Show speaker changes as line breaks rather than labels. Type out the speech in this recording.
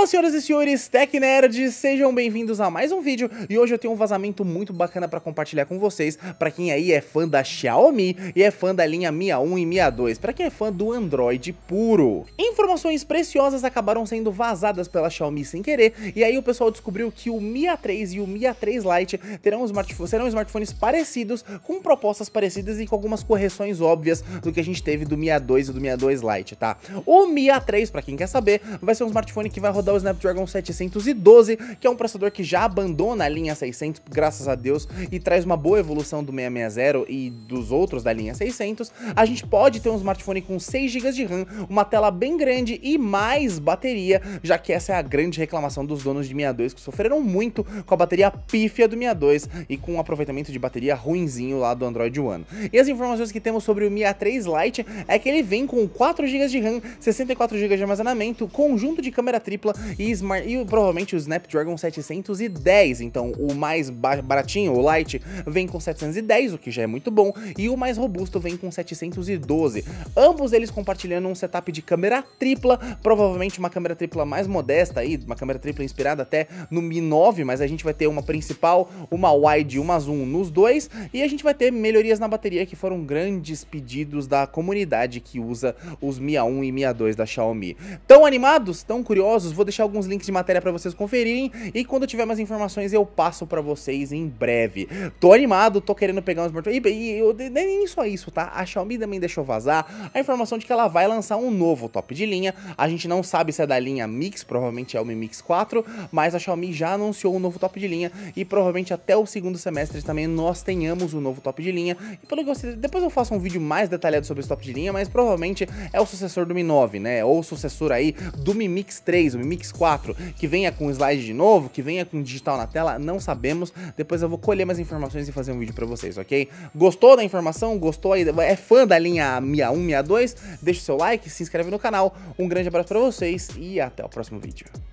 Fala senhoras e senhores, Tech Nerds, sejam bem-vindos a mais um vídeo e hoje eu tenho um vazamento muito bacana para compartilhar com vocês, para quem aí é fã da Xiaomi e é fã da linha Mi 1 e Mi 2, para quem é fã do Android puro. Informações preciosas acabaram sendo vazadas pela Xiaomi sem querer e aí o pessoal descobriu que o Mi 3 e o Mi 3 Lite terão smartphone, serão smartphones parecidos, com propostas parecidas e com algumas correções óbvias do que a gente teve do Mi 2 e do Mi 2 Lite, tá? O Mi 3, para quem quer saber, vai ser um smartphone que vai rodar o Snapdragon 712, que é um processador que já abandona a linha 600, graças a Deus, e traz uma boa evolução do 660 e dos outros da linha 600, a gente pode ter um smartphone com 6 GB de RAM, uma tela bem grande e mais bateria, já que essa é a grande reclamação dos donos de 62 que sofreram muito com a bateria pífia do 62 e com o um aproveitamento de bateria ruinzinho lá do Android One. E as informações que temos sobre o 63 Lite é que ele vem com 4 GB de RAM, 64 GB de armazenamento, conjunto de câmera tripla e, Smart, e provavelmente o Snapdragon 710. Então o mais baratinho, o Lite, vem com 710, o que já é muito bom, e o mais robusto vem com 712. Ambos eles compartilhando um setup de câmera tripla, provavelmente uma câmera tripla mais modesta aí, uma câmera tripla inspirada até no Mi 9, mas a gente vai ter uma principal, uma wide e uma zoom nos dois, e a gente vai ter melhorias na bateria que foram grandes pedidos da comunidade que usa os Mi A1 e Mi A2 da Xiaomi. Tão animados? Tão curiosos? Vou deixar alguns links de matéria para vocês conferirem e quando tiver mais informações eu passo para vocês em breve. Tô animado, tô querendo pegar uns mortos. E, e eu, nem só isso, tá? A Xiaomi também deixou vazar a informação de que ela vai lançar um novo top de linha. A gente não sabe se é da linha Mix, provavelmente é o Mi Mix 4, mas a Xiaomi já anunciou um novo top de linha e provavelmente até o segundo semestre também nós tenhamos um novo top de linha. E pelo que eu sei, depois eu faço um vídeo mais detalhado sobre esse top de linha, mas provavelmente é o sucessor do Mi 9, né? Ou o sucessor aí do Mi Mix 3. O Mi Mix 4, que venha com slide de novo, que venha com digital na tela, não sabemos. Depois eu vou colher mais informações e fazer um vídeo para vocês, ok? Gostou da informação? Gostou aí? É fã da linha 6162? Deixa o seu like, se inscreve no canal. Um grande abraço para vocês e até o próximo vídeo.